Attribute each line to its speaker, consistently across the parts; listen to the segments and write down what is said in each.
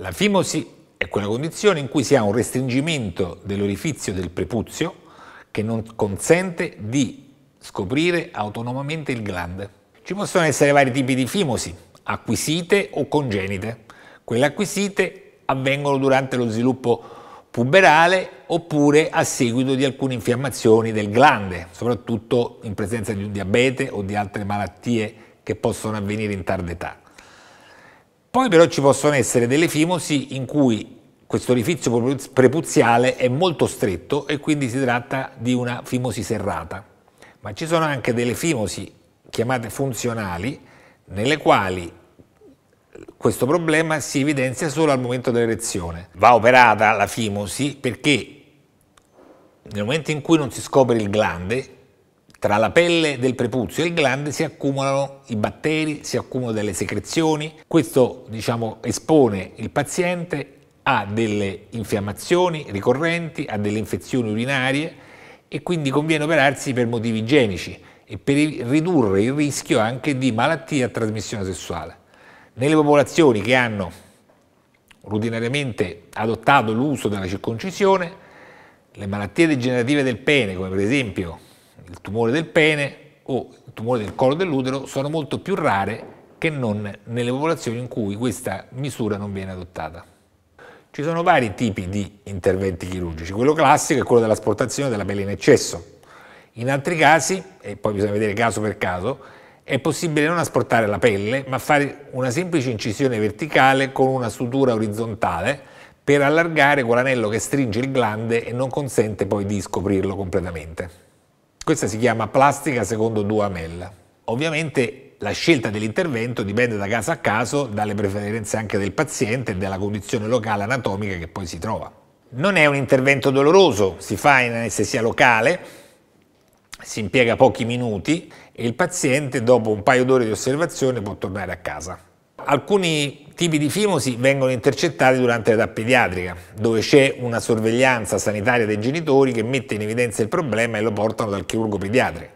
Speaker 1: La fimosi è quella condizione in cui si ha un restringimento dell'orifizio del prepuzio che non consente di scoprire autonomamente il glande. Ci possono essere vari tipi di fimosi, acquisite o congenite. Quelle acquisite avvengono durante lo sviluppo puberale oppure a seguito di alcune infiammazioni del glande, soprattutto in presenza di un diabete o di altre malattie che possono avvenire in tarda età. Poi però ci possono essere delle fimosi in cui questo orifizio prepuziale è molto stretto e quindi si tratta di una fimosi serrata. Ma ci sono anche delle fimosi chiamate funzionali nelle quali questo problema si evidenzia solo al momento dell'erezione. Va operata la fimosi perché nel momento in cui non si scopre il glande, tra la pelle del prepuzio e il glande si accumulano i batteri, si accumulano delle secrezioni, questo diciamo, espone il paziente a delle infiammazioni ricorrenti, a delle infezioni urinarie e quindi conviene operarsi per motivi igienici e per ridurre il rischio anche di malattie a trasmissione sessuale. Nelle popolazioni che hanno rutinariamente adottato l'uso della circoncisione, le malattie degenerative del pene, come per esempio il tumore del pene o il tumore del collo dell'utero sono molto più rare che non nelle popolazioni in cui questa misura non viene adottata. Ci sono vari tipi di interventi chirurgici, quello classico è quello dell'asportazione della pelle in eccesso. In altri casi, e poi bisogna vedere caso per caso, è possibile non asportare la pelle, ma fare una semplice incisione verticale con una sutura orizzontale per allargare quell'anello che stringe il glande e non consente poi di scoprirlo completamente. Questa si chiama plastica secondo Duhamel. Ovviamente la scelta dell'intervento dipende da caso a caso, dalle preferenze anche del paziente e dalla condizione locale anatomica che poi si trova. Non è un intervento doloroso, si fa in anestesia locale, si impiega pochi minuti e il paziente dopo un paio d'ore di osservazione può tornare a casa alcuni tipi di fimosi vengono intercettati durante l'età pediatrica, dove c'è una sorveglianza sanitaria dei genitori che mette in evidenza il problema e lo portano dal chirurgo pediatra.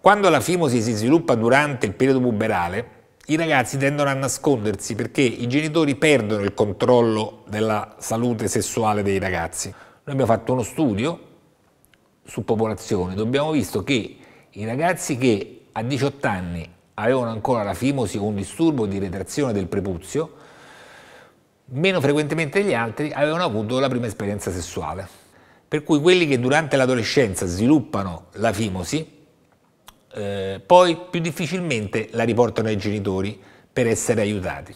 Speaker 1: Quando la fimosi si sviluppa durante il periodo puberale, i ragazzi tendono a nascondersi perché i genitori perdono il controllo della salute sessuale dei ragazzi. Noi abbiamo fatto uno studio su popolazione, dove abbiamo visto che i ragazzi che a 18 anni avevano ancora la fimosi o un disturbo di retrazione del prepuzio, meno frequentemente degli altri avevano avuto la prima esperienza sessuale. Per cui quelli che durante l'adolescenza sviluppano la fimosi, eh, poi più difficilmente la riportano ai genitori per essere aiutati.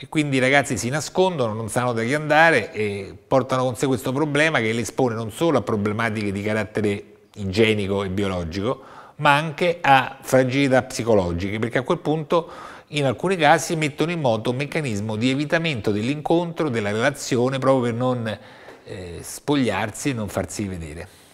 Speaker 1: E quindi i ragazzi si nascondono, non sanno da chi andare e portano con sé questo problema che li espone non solo a problematiche di carattere igienico e biologico, ma anche a fragilità psicologiche, perché a quel punto in alcuni casi mettono in moto un meccanismo di evitamento dell'incontro, della relazione, proprio per non eh, spogliarsi e non farsi vedere.